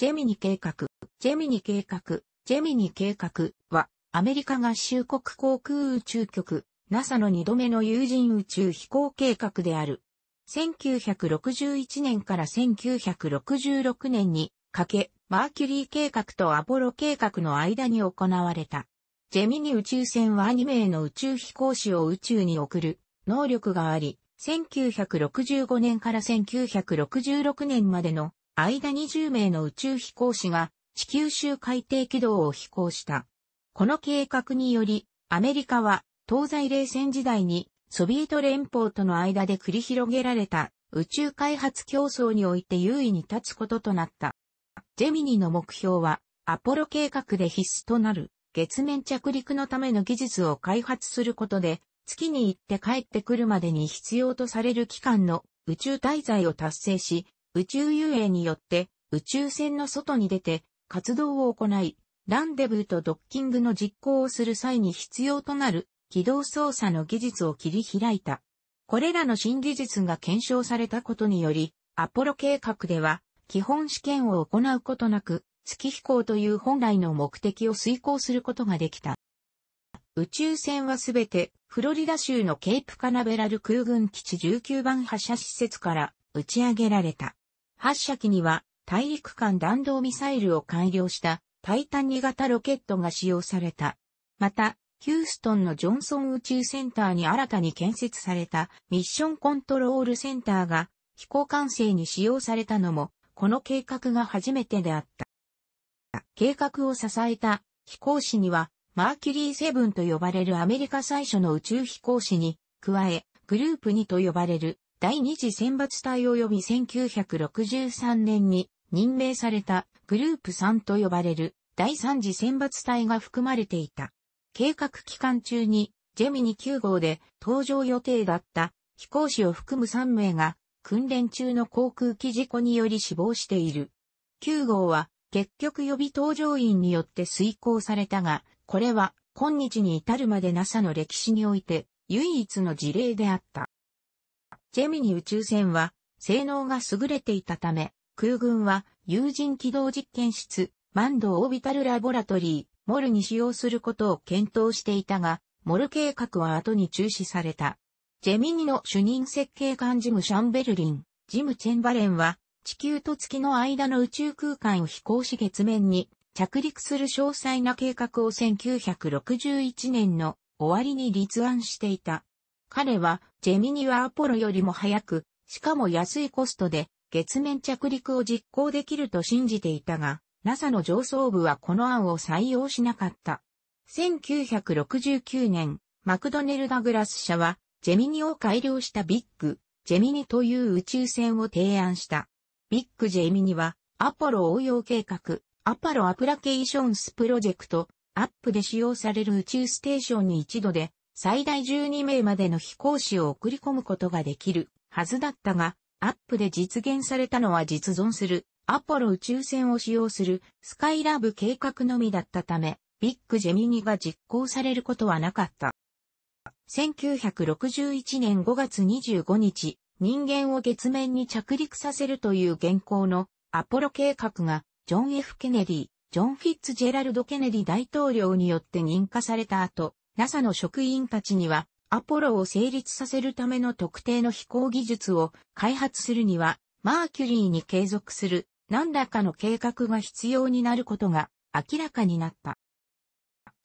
ジェミニ計画、ジェミニ計画、ジェミニ計画は、アメリカ合衆国航空宇宙局、NASA の2度目の有人宇宙飛行計画である。1961年から1966年にかけ、マーキュリー計画とアポロ計画の間に行われた。ジェミニ宇宙船は2名の宇宙飛行士を宇宙に送る能力があり、1965年から1966年までの間20名の宇宙飛行士が地球周海底軌道を飛行した。この計画により、アメリカは東西冷戦時代にソビエト連邦との間で繰り広げられた宇宙開発競争において優位に立つこととなった。ジェミニの目標はアポロ計画で必須となる月面着陸のための技術を開発することで月に行って帰ってくるまでに必要とされる期間の宇宙滞在を達成し、宇宙遊泳によって宇宙船の外に出て活動を行い、ランデブーとドッキングの実行をする際に必要となる軌道操作の技術を切り開いた。これらの新技術が検証されたことにより、アポロ計画では基本試験を行うことなく、月飛行という本来の目的を遂行することができた。宇宙船はすべてフロリダ州のケープカナベラル空軍基地19番発射施設から打ち上げられた。発射機には大陸間弾道ミサイルを改良したタイタン2型ロケットが使用された。また、ヒューストンのジョンソン宇宙センターに新たに建設されたミッションコントロールセンターが飛行管制に使用されたのも、この計画が初めてであった。計画を支えた飛行士には、マーキュリー7と呼ばれるアメリカ最初の宇宙飛行士に、加え、グループ2と呼ばれる第二次選抜隊及び1963年に任命されたグループ3と呼ばれる第三次選抜隊が含まれていた。計画期間中にジェミニ9号で搭乗予定だった飛行士を含む3名が訓練中の航空機事故により死亡している。9号は結局予備搭乗員によって遂行されたが、これは今日に至るまで NASA の歴史において唯一の事例であった。ジェミニ宇宙船は性能が優れていたため、空軍は有人機動実験室、マンドオービタルラボラトリー、モルに使用することを検討していたが、モル計画は後に中止された。ジェミニの主任設計官ジム・シャンベルリン、ジム・チェンバレンは、地球と月の間の宇宙空間を飛行し月面に着陸する詳細な計画を1961年の終わりに立案していた。彼はジェミニはアポロよりも早く、しかも安いコストで月面着陸を実行できると信じていたが、NASA の上層部はこの案を採用しなかった。1969年、マクドネル・ダグラス社は、ジェミニを改良したビッグ、ジェミニという宇宙船を提案した。ビッグ・ジェミニは、アポロ応用計画、アパロアプラケーションスプロジェクト、アップで使用される宇宙ステーションに一度で最大12名までの飛行士を送り込むことができるはずだったが、アップで実現されたのは実存するアポロ宇宙船を使用するスカイラブ計画のみだったため、ビッグジェミニが実行されることはなかった。1961年5月25日、人間を月面に着陸させるという現行のアポロ計画がジョン・ F・ ケネディ、ジョン・フィッツジェラルド・ケネディ大統領によって認可された後、NASA の職員たちには、アポロを成立させるための特定の飛行技術を開発するには、マーキュリーに継続する何らかの計画が必要になることが明らかになった。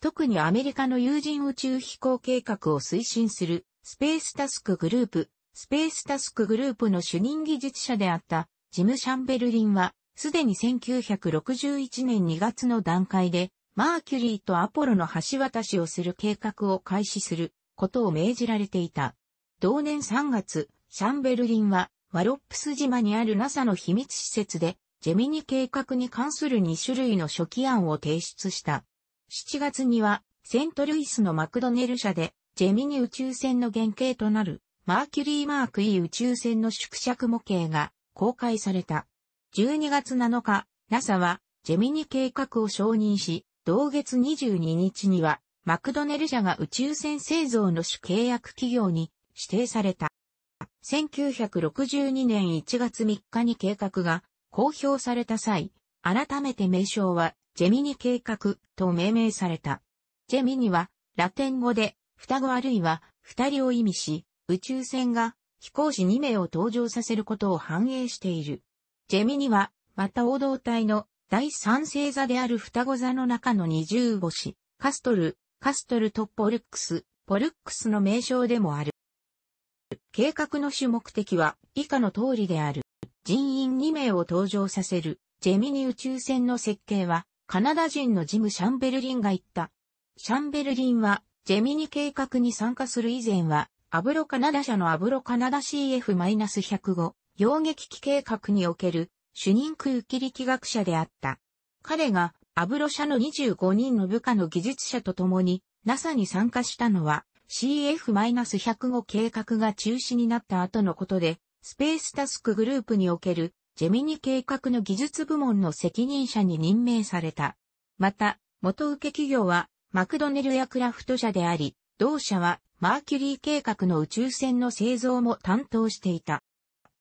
特にアメリカの有人宇宙飛行計画を推進するスペースタスクグループ、スペースタスクグループの主任技術者であったジム・シャンベルリンは、すでに1961年2月の段階でマーキュリーとアポロの橋渡しをする計画を開始することを命じられていた。同年3月、シャンベルリンはワロップス島にある NASA の秘密施設で、ジェミニ計画に関する2種類の初期案を提出した。7月には、セントルイスのマクドネル社で、ジェミニ宇宙船の原型となる、マーキュリーマーク E 宇宙船の縮尺模型が公開された。12月7日、NASA は、ジェミニ計画を承認し、同月22日には、マクドネル社が宇宙船製造の主契約企業に指定された。1962年1月3日に計画が公表された際、改めて名称はジェミニ計画と命名された。ジェミニはラテン語で双子あるいは二人を意味し、宇宙船が飛行士2名を登場させることを反映している。ジェミニはまた王道体の第三星座である双子座の中の二重星、カストル、カストルとポルックス、ポルックスの名称でもある。計画の主目的は以下の通りである。人員2名を登場させる、ジェミニ宇宙船の設計は、カナダ人のジム・シャンベルリンが言った。シャンベルリンは、ジェミニ計画に参加する以前は、アブロカナダ社のアブロカナダ CF-105、溶撃機計画における主任空気力学者であった。彼がアブロ社の25人の部下の技術者と共に NASA に参加したのは CF-105 計画が中止になった後のことで、スペースタスクグループにおけるジェミニ計画の技術部門の責任者に任命された。また、元受け企業はマクドネルやクラフト社であり、同社はマーキュリー計画の宇宙船の製造も担当していた。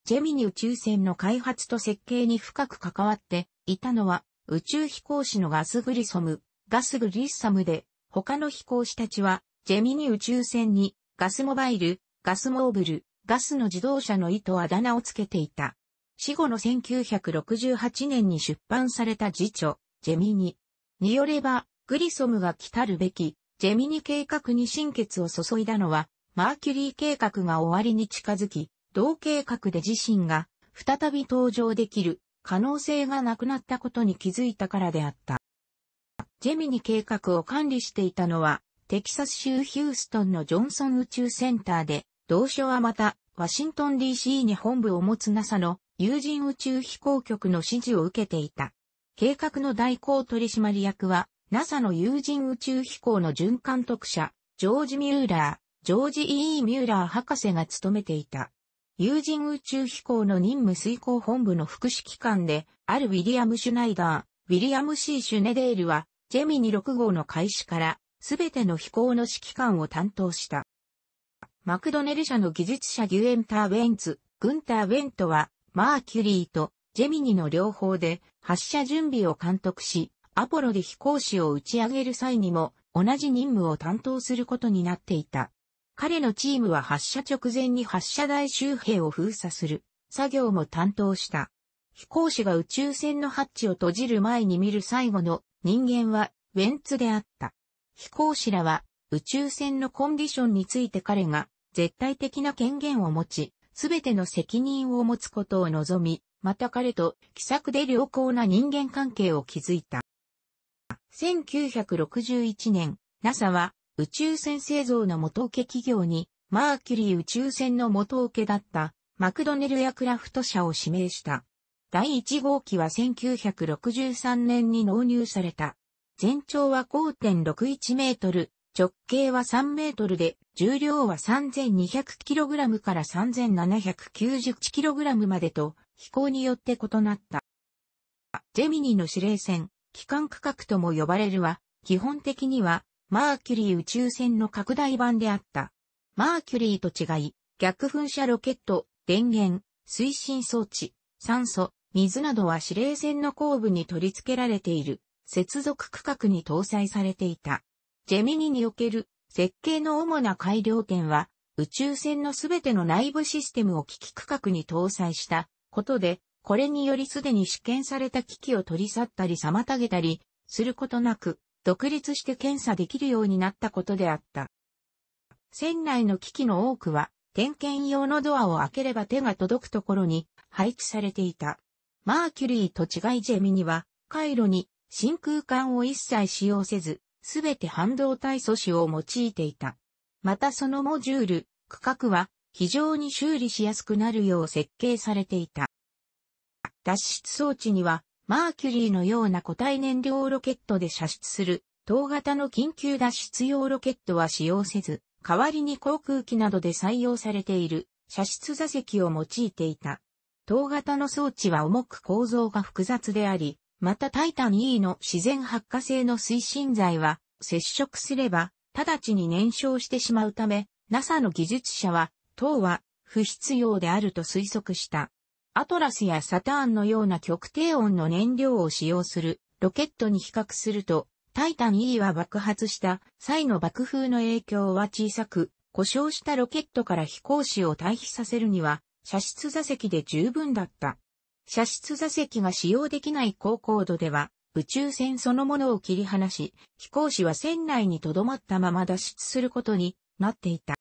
ジェミニ宇宙船の開発と設計に深く関わっていたのは宇宙飛行士のガスグリソム、ガスグリッサムで、他の飛行士たちは、ジェミニ宇宙船に、ガスモバイル、ガスモーブル、ガスの自動車の意図あだ名をつけていた。死後の1968年に出版された辞書、ジェミニ。によれば、グリソムが来たるべき、ジェミニ計画に心血を注いだのは、マーキュリー計画が終わりに近づき、同計画で自身が再び登場できる可能性がなくなったことに気づいたからであった。ジェミニ計画を管理していたのは、テキサス州ヒューストンのジョンソン宇宙センターで、同所はまた、ワシントン DC に本部を持つ NASA の有人宇宙飛行局の指示を受けていた。計画の代行取締役は、NASA の有人宇宙飛行の準監督者、ジョージ・ミューラー、ジョージ・ E・ ミューラー博士が務めていた。有人宇宙飛行の任務遂行本部の副指揮官で、あるウィリアム・シュナイダー、ウィリアム・シー・シュネデールは、ジェミニ6号の開始から、すべての飛行の指揮官を担当した。マクドネル社の技術者デュエンター・ウェンツ、グンター・ウェントは、マーキュリーとジェミニの両方で発射準備を監督し、アポロで飛行士を打ち上げる際にも同じ任務を担当することになっていた。彼のチームは発射直前に発射台周辺を封鎖する作業も担当した。飛行士が宇宙船のハッチを閉じる前に見る最後の人間はウェンツであった。飛行士らは宇宙船のコンディションについて彼が絶対的な権限を持ち、すべての責任を持つことを望み、また彼と気さくで良好な人間関係を築いた。1961年、NASA は宇宙船製造の元請け企業に、マーキュリー宇宙船の元請けだったマクドネルエアクラフト社を指名した。第1号機は1963年に納入された。全長は5.61メートル、直径は3メートルで、重量は 3200kg から 3791kg までと、飛行によって異なった。ジェミニの指令船、機関区画とも呼ばれるは、基本的にはマーキュリー宇宙船の拡大版であった。マーキュリーと違い、逆噴射ロケット、電源、推進装置、酸素、水などは指令船の後部に取り付けられている接続区画に搭載されていた。ジェミニにおける設計の主な改良点は、宇宙船のすべての内部システムを機器区画に搭載したことで、これによりすでに試験された機器を取り去ったり妨げたりすることなく、独立して検査できるようになったことであった。船内の機器の多くは、点検用のドアを開ければ手が届くところに配置されていた。マーキュリーと違いジェミニは、回路に真空管を一切使用せず、すべて半導体素子を用いていた。またそのモジュール、区画は非常に修理しやすくなるよう設計されていた。脱出装置にはマーキュリーのような固体燃料ロケットで射出する、等型の緊急脱出用ロケットは使用せず、代わりに航空機などで採用されている射出座席を用いていた。等型の装置は重く構造が複雑であり、またタイタン E の自然発火性の推進剤は接触すれば直ちに燃焼してしまうため、NASA の技術者は、等は不必要であると推測した。アトラスやサターンのような極低温の燃料を使用するロケットに比較すると、タイタン E は爆発した際の爆風の影響は小さく、故障したロケットから飛行士を退避させるには、射出座席で十分だった。射出座席が使用できない高高度では、宇宙船そのものを切り離し、飛行士は船内に留まったまま脱出することになっていた。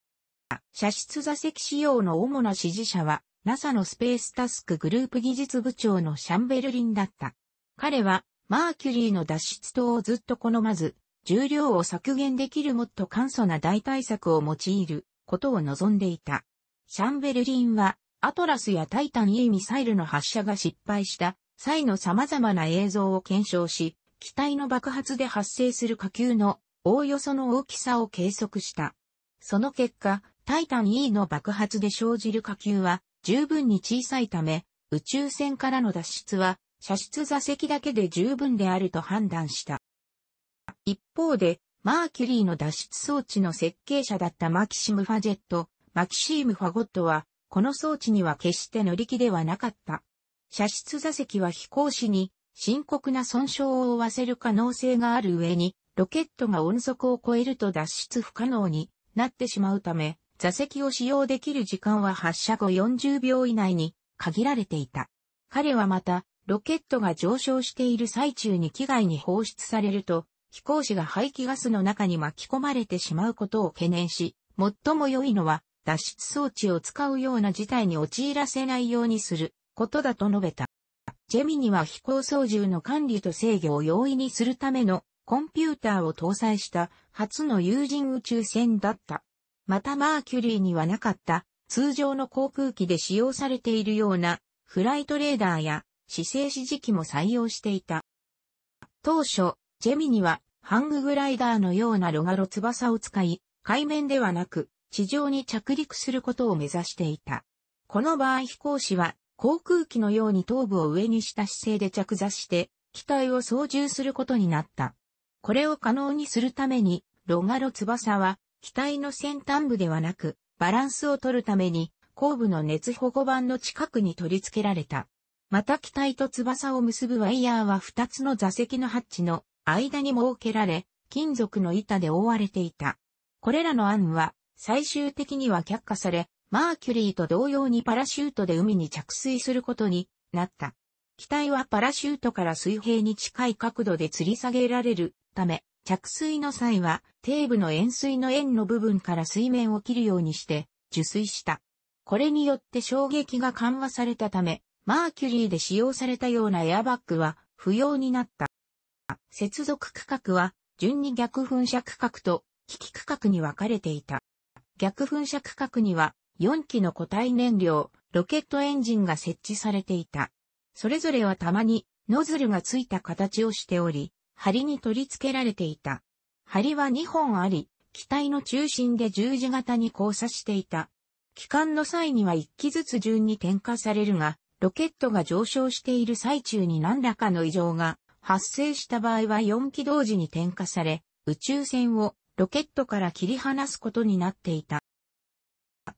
射出座席使用の主な支持者は、NASA のスペースタスクグループ技術部長のシャンベルリンだった。彼は、マーキュリーの脱出等をずっと好まず、重量を削減できるもっと簡素な代替策を用いることを望んでいた。シャンベルリンは、アトラスやタイタン E ミサイルの発射が失敗した際の様々な映像を検証し、機体の爆発で発生する火球のおおよその大きさを計測した。その結果、タイタン E の爆発で生じる火球は十分に小さいため、宇宙船からの脱出は、射出座席だけで十分であると判断した。一方で、マーキュリーの脱出装置の設計者だったマキシム・ファジェット、マキシーム・ファゴットは、この装置には決して乗り気ではなかった。射出座席は飛行士に深刻な損傷を負わせる可能性がある上に、ロケットが音速を超えると脱出不可能になってしまうため、座席を使用できる時間は発射後40秒以内に限られていた。彼はまた、ロケットが上昇している最中に機外に放出されると、飛行士が排気ガスの中に巻き込まれてしまうことを懸念し、最も良いのは脱出装置を使うような事態に陥らせないようにすることだと述べた。ジェミニは飛行操縦の管理と制御を容易にするためのコンピューターを搭載した初の有人宇宙船だった。またマーキュリーにはなかった通常の航空機で使用されているようなフライトレーダーや姿勢指示機も採用していた。当初、ジェミにはハンググライダーのようなロガロ翼を使い、海面ではなく地上に着陸することを目指していた。この場合飛行士は航空機のように頭部を上にした姿勢で着座して機体を操縦することになった。これを可能にするためにロガロ翼は機体の先端部ではなく、バランスを取るために、後部の熱保護板の近くに取り付けられた。また機体と翼を結ぶワイヤーは2つの座席のハッチの間に設けられ、金属の板で覆われていた。これらの案は、最終的には却下され、マーキュリーと同様にパラシュートで海に着水することになった。機体はパラシュートから水平に近い角度で吊り下げられるため、着水の際は、底部の円錐の円の部分から水面を切るようにして、受水した。これによって衝撃が緩和されたため、マーキュリーで使用されたようなエアバッグは不要になった。接続区画は順に逆噴射区画と機器区画に分かれていた。逆噴射区画には4機の固体燃料、ロケットエンジンが設置されていた。それぞれはたまにノズルがついた形をしており、梁に取り付けられていた。梁は2本あり、機体の中心で十字型に交差していた。帰還の際には1機ずつ順に点火されるが、ロケットが上昇している最中に何らかの異常が発生した場合は4機同時に点火され、宇宙船をロケットから切り離すことになっていた。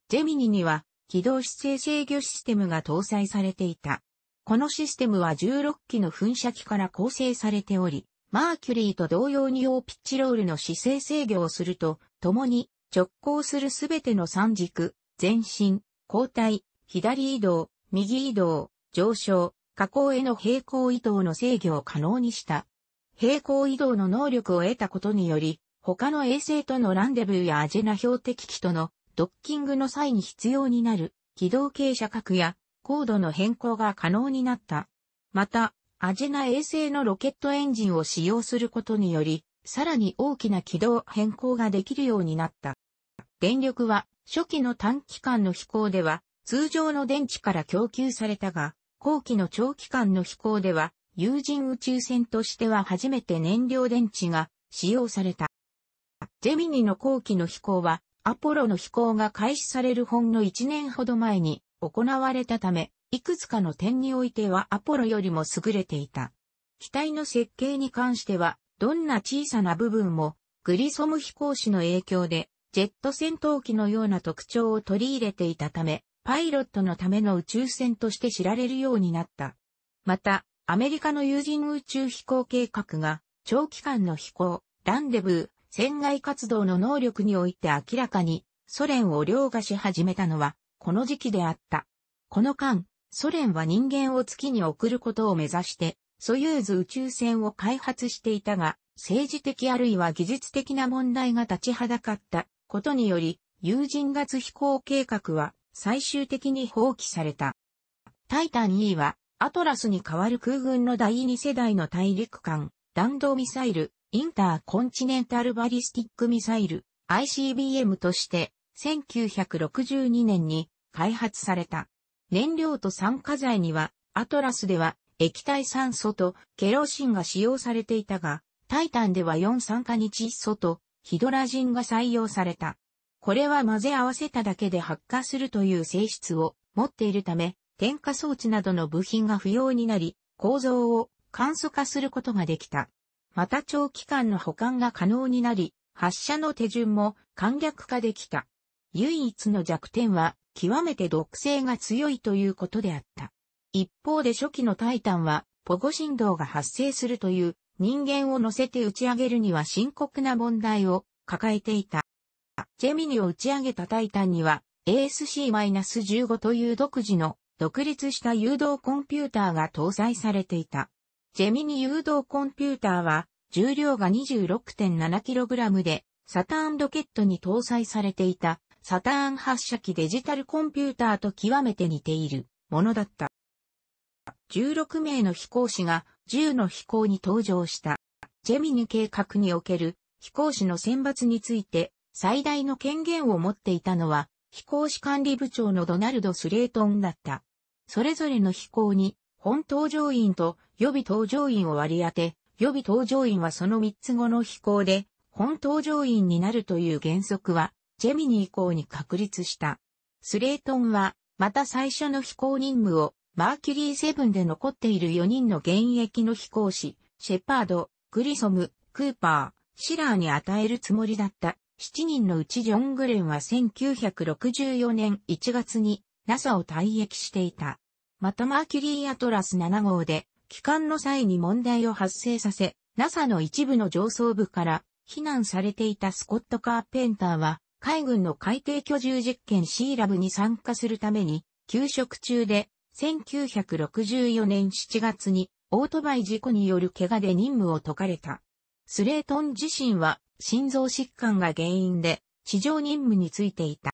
ジェミニには機動姿勢制御システムが搭載されていた。このシステムは16機の噴射機から構成されており、マーキュリーと同様に用ピッチロールの姿勢制御をすると、共に直行するすべての三軸、前進、後退、左移動、右移動、上昇、下降への平行移動の制御を可能にした。平行移動の能力を得たことにより、他の衛星とのランデブーやアジェナ標的機とのドッキングの際に必要になる軌道傾斜角や高度の変更が可能になった。また、アジェナ衛星のロケットエンジンを使用することにより、さらに大きな軌道変更ができるようになった。電力は初期の短期間の飛行では通常の電池から供給されたが、後期の長期間の飛行では有人宇宙船としては初めて燃料電池が使用された。ジェミニの後期の飛行はアポロの飛行が開始されるほんの1年ほど前に行われたため、いくつかの点においてはアポロよりも優れていた。機体の設計に関しては、どんな小さな部分も、グリソム飛行士の影響で、ジェット戦闘機のような特徴を取り入れていたため、パイロットのための宇宙船として知られるようになった。また、アメリカの有人宇宙飛行計画が、長期間の飛行、ランデブー、船外活動の能力において明らかに、ソ連を凌駕し始めたのは、この時期であった。この間、ソ連は人間を月に送ることを目指して、ソユーズ宇宙船を開発していたが、政治的あるいは技術的な問題が立ちはだかったことにより、有人月飛行計画は最終的に放棄された。タイタン E は、アトラスに代わる空軍の第2世代の大陸間、弾道ミサイル、インターコンチネンタルバリスティックミサイル、ICBM として、1962年に開発された。燃料と酸化剤には、アトラスでは液体酸素とケロシンが使用されていたが、タイタンでは4酸化日窒素とヒドラジンが採用された。これは混ぜ合わせただけで発火するという性質を持っているため、点火装置などの部品が不要になり、構造を簡素化することができた。また長期間の保管が可能になり、発射の手順も簡略化できた。唯一の弱点は極めて毒性が強いということであった。一方で初期のタイタンは、ポゴ振動が発生するという人間を乗せて打ち上げるには深刻な問題を抱えていた。ジェミニを打ち上げたタイタンには ASC-15 という独自の独立した誘導コンピューターが搭載されていた。ジェミニ誘導コンピューターは重量が 26.7kg でサターンロケットに搭載されていたサターン発射機デジタルコンピューターと極めて似ているものだった。16名の飛行士が10の飛行に登場した。ジェミニ計画における飛行士の選抜について最大の権限を持っていたのは飛行士管理部長のドナルド・スレートンだった。それぞれの飛行に本搭乗員と予備搭乗員を割り当て、予備搭乗員はその3つ後の飛行で本搭乗員になるという原則はジェミニー校に確立した。スレイトンは、また最初の飛行任務を、マーキュリーセブンで残っている4人の現役の飛行士、シェパード、グリソム、クーパー、シラーに与えるつもりだった。7人のうちジョン・グレンは1964年1月に NASA を退役していた。またマーキュリーアトラス7号で、帰還の際に問題を発生させ、NASA の一部の上層部から避難されていたスコット・カーペンターは、海軍の海底居住実験シーラブに参加するために、休職中で、1964年7月に、オートバイ事故による怪我で任務を解かれた。スレートン自身は、心臓疾患が原因で、地上任務についていた。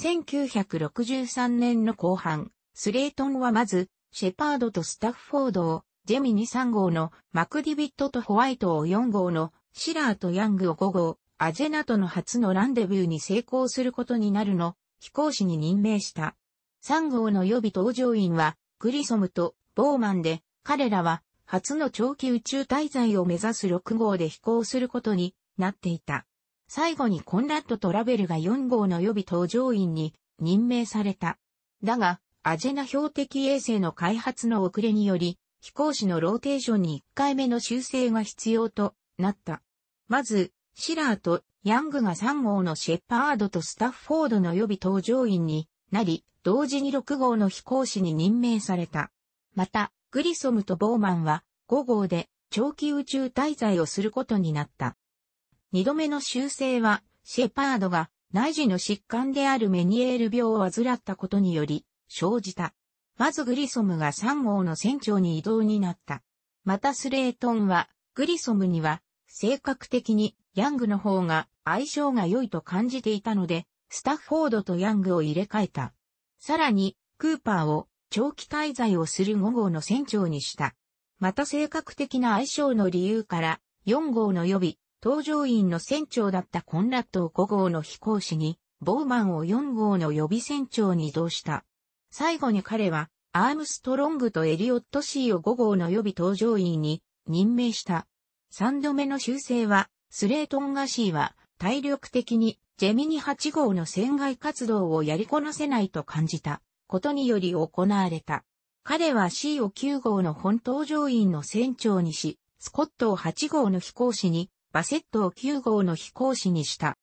1963年の後半、スレートンはまず、シェパードとスタッフォードを、ジェミニ3号のマクディビットとホワイトを4号のシラーとヤングを5号、アジェナとの初のランデビューに成功することになるの、飛行士に任命した。3号の予備搭乗員は、グリソムとボーマンで、彼らは、初の長期宇宙滞在を目指す6号で飛行することになっていた。最後にコンラッド・トラベルが4号の予備搭乗員に任命された。だが、アジェナ標的衛星の開発の遅れにより、飛行士のローテーションに1回目の修正が必要となった。まず、シラーとヤングが3号のシェパードとスタッフォードの予備搭乗員になり、同時に6号の飛行士に任命された。また、グリソムとボーマンは5号で長期宇宙滞在をすることになった。2度目の修正は、シェパードが内耳の疾患であるメニエール病を患ったことにより生じた。まずグリソムが3号の船長に異動になった。またスレートンは、グリソムには、性格的にヤングの方が相性が良いと感じていたので、スタッフォードとヤングを入れ替えた。さらに、クーパーを長期滞在をする5号の船長にした。また性格的な相性の理由から、4号の予備、搭乗員の船長だったコンラットを5号の飛行士に、ボーマンを4号の予備船長に移動した。最後に彼は、アームストロングとエリオット C を5号の予備搭乗員に任命した。3度目の修正は、スレートン・ガシーは体力的にジェミニ8号の船外活動をやりこなせないと感じたことにより行われた。彼は C を9号の本搭乗員の船長にし、スコットを8号の飛行士に、バセットを9号の飛行士にした。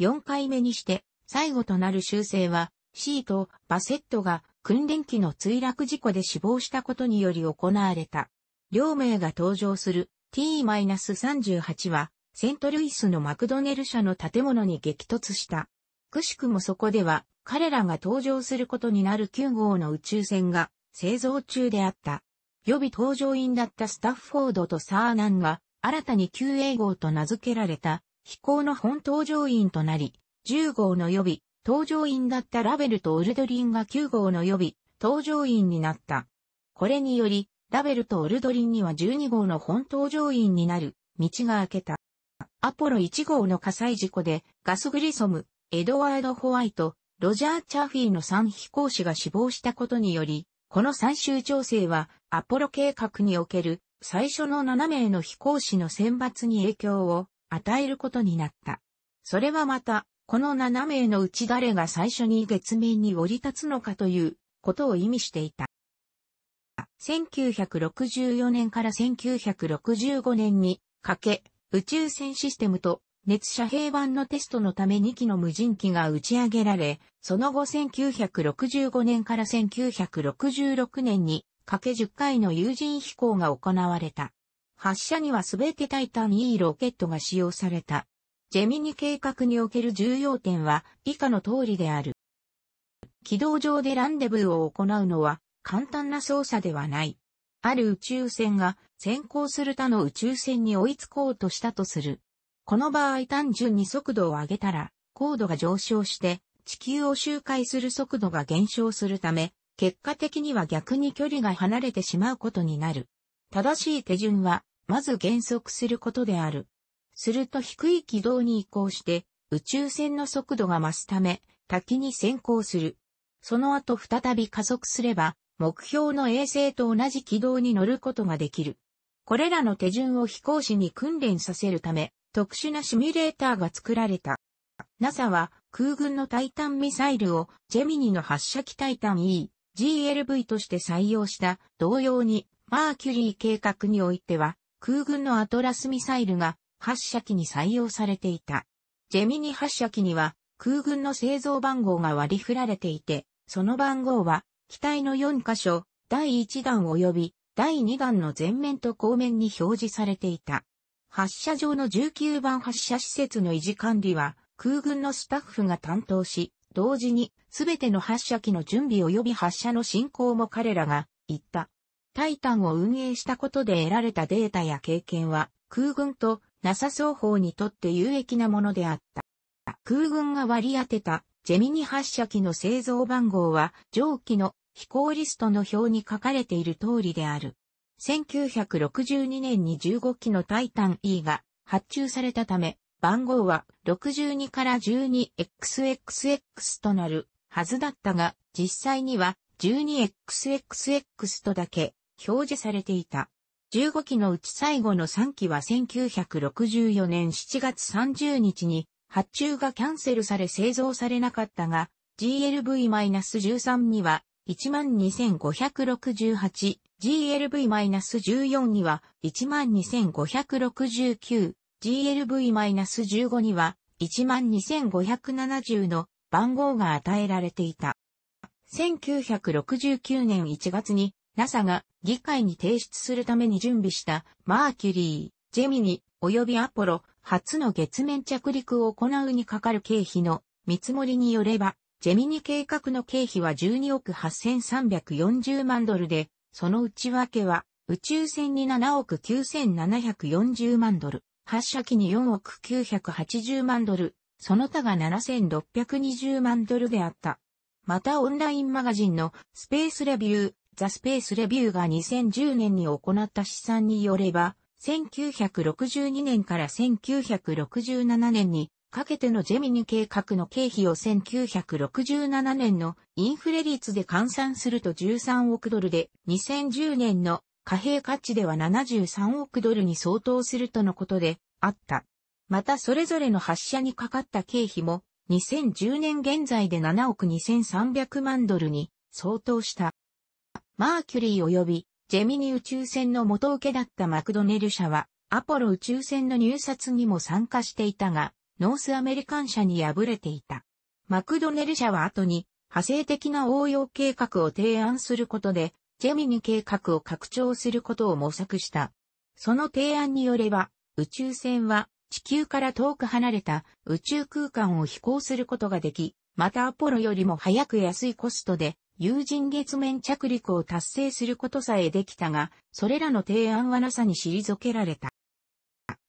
4回目にして、最後となる修正は、C とバセットが訓練機の墜落事故で死亡したことにより行われた。両名が登場する T-38 は、セントルイスのマクドネル社の建物に激突した。くしくもそこでは、彼らが登場することになる9号の宇宙船が製造中であった。予備搭乗員だったスタッフォードとサーナンが、新たに 9A 号と名付けられた、飛行の本搭乗員となり、10号の予備、搭乗員だったラベルとオルドリンが9号の予備、搭乗員になった。これにより、ラベルとオルドリンには12号の本搭乗員になる、道が開けた。アポロ1号の火災事故で、ガスグリソム、エドワード・ホワイト、ロジャー・チャーフィーの3飛行士が死亡したことにより、この最終調整は、アポロ計画における最初の7名の飛行士の選抜に影響を与えることになった。それはまた、この7名のうち誰が最初に月面に降り立つのかということを意味していた。1964年から1965年にかけ、宇宙船システムと熱遮蔽板のテストのため2機の無人機が打ち上げられ、その後1965年から1966年にかけ10回の有人飛行が行われた。発射にはすべてタイタン E ロケットが使用された。ジェミニ計画における重要点は以下の通りである。軌道上でランデブーを行うのは簡単な操作ではない。ある宇宙船が先行する他の宇宙船に追いつこうとしたとする。この場合単純に速度を上げたら、高度が上昇して、地球を周回する速度が減少するため、結果的には逆に距離が離れてしまうことになる。正しい手順は、まず減速することである。すると低い軌道に移行して、宇宙船の速度が増すため、滝に先行する。その後再び加速すれば、目標の衛星と同じ軌道に乗ることができる。これらの手順を飛行士に訓練させるため、特殊なシミュレーターが作られた。NASA は空軍のタイタンミサイルをジェミニの発射機タイタン E、GLV として採用した同様にマーキュリー計画においては空軍のアトラスミサイルが発射機に採用されていた。ジェミニ発射機には空軍の製造番号が割り振られていて、その番号は機体の4箇所、第1弾及び第2弾の前面と後面に表示されていた。発射場の19番発射施設の維持管理は空軍のスタッフが担当し、同時に全ての発射機の準備及び発射の進行も彼らが言った。タイタンを運営したことで得られたデータや経験は空軍と NASA 双方にとって有益なものであった。空軍が割り当てたジェミニ発射機の製造番号は上記の飛行リストの表に書かれている通りである。1962年に15機のタイタン E が発注されたため、番号は62から 12XXX となるはずだったが、実際には 12XXX とだけ表示されていた。15機のうち最後の3機は1964年7月30日に発注がキャンセルされ製造されなかったが、GLV-13 には12568、GLV-14 には12569、GLV-15 には12570の番号が与えられていた。1969年1月に NASA が議会に提出するために準備したマーキュリー、ジェミニ、及びアポロ初の月面着陸を行うにかかる経費の見積もりによれば、ジェミニ計画の経費は12億8340万ドルで、その内訳は、宇宙船に7億9740万ドル、発射機に4億980万ドル、その他が7620万ドルであった。またオンラインマガジンのスペースレビュー、ザ・スペースレビューが2010年に行った試算によれば、1962年から1967年にかけてのジェミニ計画の経費を1967年のインフレ率で換算すると13億ドルで、2010年の貨幣価値では73億ドルに相当するとのことであった。またそれぞれの発射にかかった経費も2010年現在で7億2300万ドルに相当した。マーキュリー及びジェミニ宇宙船の元請けだったマクドネル社はアポロ宇宙船の入札にも参加していたが、ノースアメリカン社に敗れていた。マクドネル社は後に派生的な応用計画を提案することで、ジェミニ計画を拡張することを模索した。その提案によれば、宇宙船は地球から遠く離れた宇宙空間を飛行することができ、またアポロよりも早く安いコストで有人月面着陸を達成することさえできたが、それらの提案は NASA に退けられた。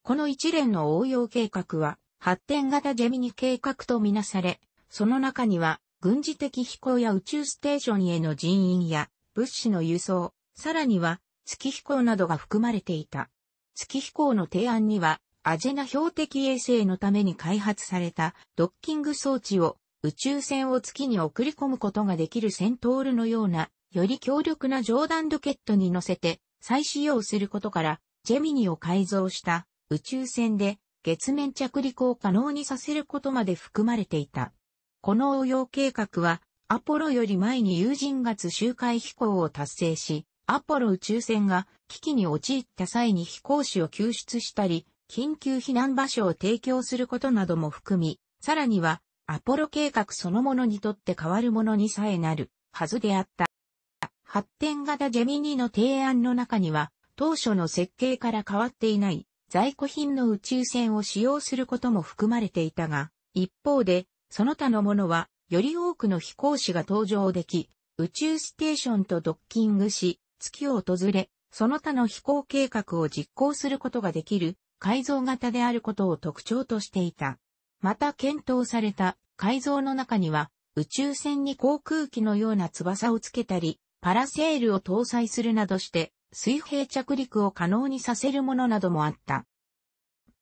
この一連の応用計画は、発展型ジェミニ計画とみなされ、その中には、軍事的飛行や宇宙ステーションへの人員や物資の輸送、さらには月飛行などが含まれていた。月飛行の提案には、アジェナ標的衛星のために開発されたドッキング装置を宇宙船を月に送り込むことができるセントールのような、より強力な上段ロケットに乗せて再使用することから、ジェミニを改造した宇宙船で月面着陸を可能にさせることまで含まれていた。この応用計画は、アポロより前に有人月周回飛行を達成し、アポロ宇宙船が危機に陥った際に飛行士を救出したり、緊急避難場所を提供することなども含み、さらには、アポロ計画そのものにとって変わるものにさえなるはずであった。発展型ジェミニの提案の中には、当初の設計から変わっていない在庫品の宇宙船を使用することも含まれていたが、一方で、その他のものは、より多くの飛行士が搭乗でき、宇宙ステーションとドッキングし、月を訪れ、その他の飛行計画を実行することができる改造型であることを特徴としていた。また検討された改造の中には宇宙船に航空機のような翼をつけたり、パラセールを搭載するなどして水平着陸を可能にさせるものなどもあった。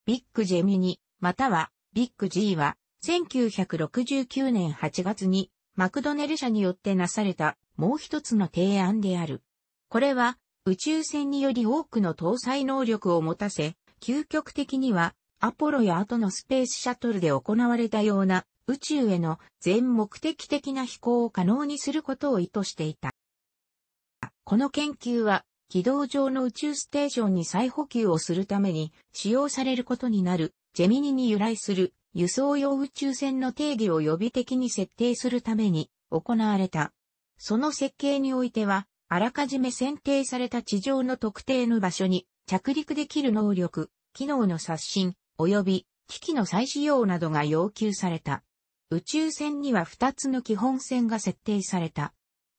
ビッグジェミニ、またはビッグ G は、1969年8月にマクドネル社によってなされたもう一つの提案である。これは宇宙船により多くの搭載能力を持たせ、究極的にはアポロや後のスペースシャトルで行われたような宇宙への全目的的な飛行を可能にすることを意図していた。この研究は軌道上の宇宙ステーションに再補給をするために使用されることになる、ジェミニに由来する輸送用宇宙船の定義を予備的に設定するために行われた。その設計においては、あらかじめ選定された地上の特定の場所に着陸できる能力、機能の刷新、及び機器の再使用などが要求された。宇宙船には2つの基本線が設定された。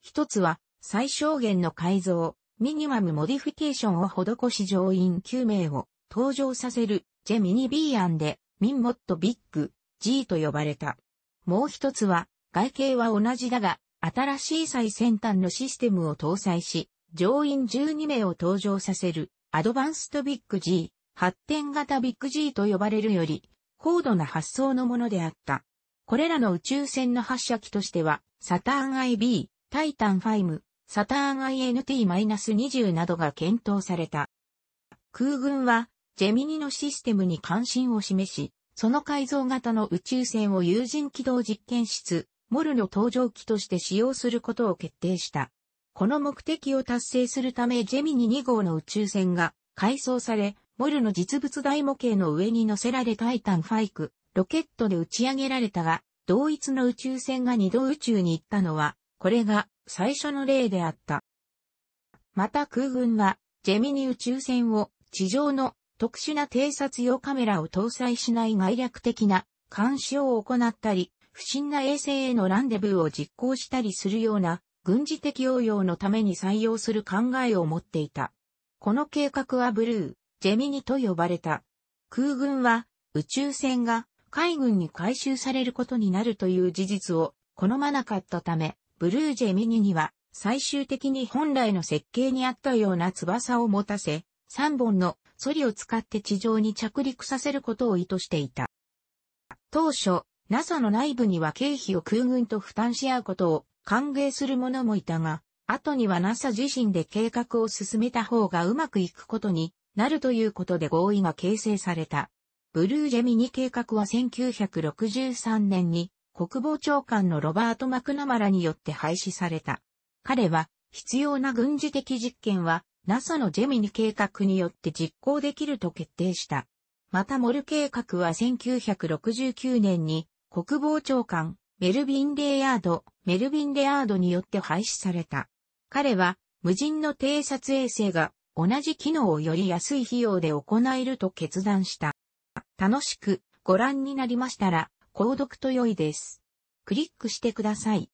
1つは最小限の改造、ミニマムモディフィケーションを施し乗員9名を登場させるジェミニ B 案でミンモットビッグ G と呼ばれた。もう一つは外形は同じだが新しい最先端のシステムを搭載し乗員12名を登場させるアドバンストビッグ G 発展型ビッグ G と呼ばれるより高度な発想のものであった。これらの宇宙船の発射機としてはサターン IB、タイタン5、サターン INT-20 などが検討された。空軍は、ジェミニのシステムに関心を示し、その改造型の宇宙船を有人軌道実験室、モルの搭乗機として使用することを決定した。この目的を達成するためジェミニ2号の宇宙船が改装され、モルの実物大模型の上に乗せられタイタンファイク、ロケットで打ち上げられたが、同一の宇宙船が二度宇宙に行ったのは、これが最初の例であった。また空軍は、ジェミニ宇宙船を地上の特殊な偵察用カメラを搭載しない概略的な監視を行ったり、不審な衛星へのランデブーを実行したりするような軍事的応用のために採用する考えを持っていた。この計画はブルー、ジェミニと呼ばれた。空軍は宇宙船が海軍に回収されることになるという事実を好まなかったため、ブルージェミニには最終的に本来の設計にあったような翼を持たせ、3本のソリを使って地上に着陸させることを意図していた。当初、NASA の内部には経費を空軍と負担し合うことを歓迎する者もいたが、後には NASA 自身で計画を進めた方がうまくいくことになるということで合意が形成された。ブルージェミニ計画は1963年に国防長官のロバート・マクナマラによって廃止された。彼は、必要な軍事的実験は、NASA のジェミニ計画によって実行できると決定した。またモル計画は1969年に国防長官メルビン・レイヤード、メルビン・レイヤードによって廃止された。彼は無人の偵察衛星が同じ機能をより安い費用で行えると決断した。楽しくご覧になりましたら購読と良いです。クリックしてください。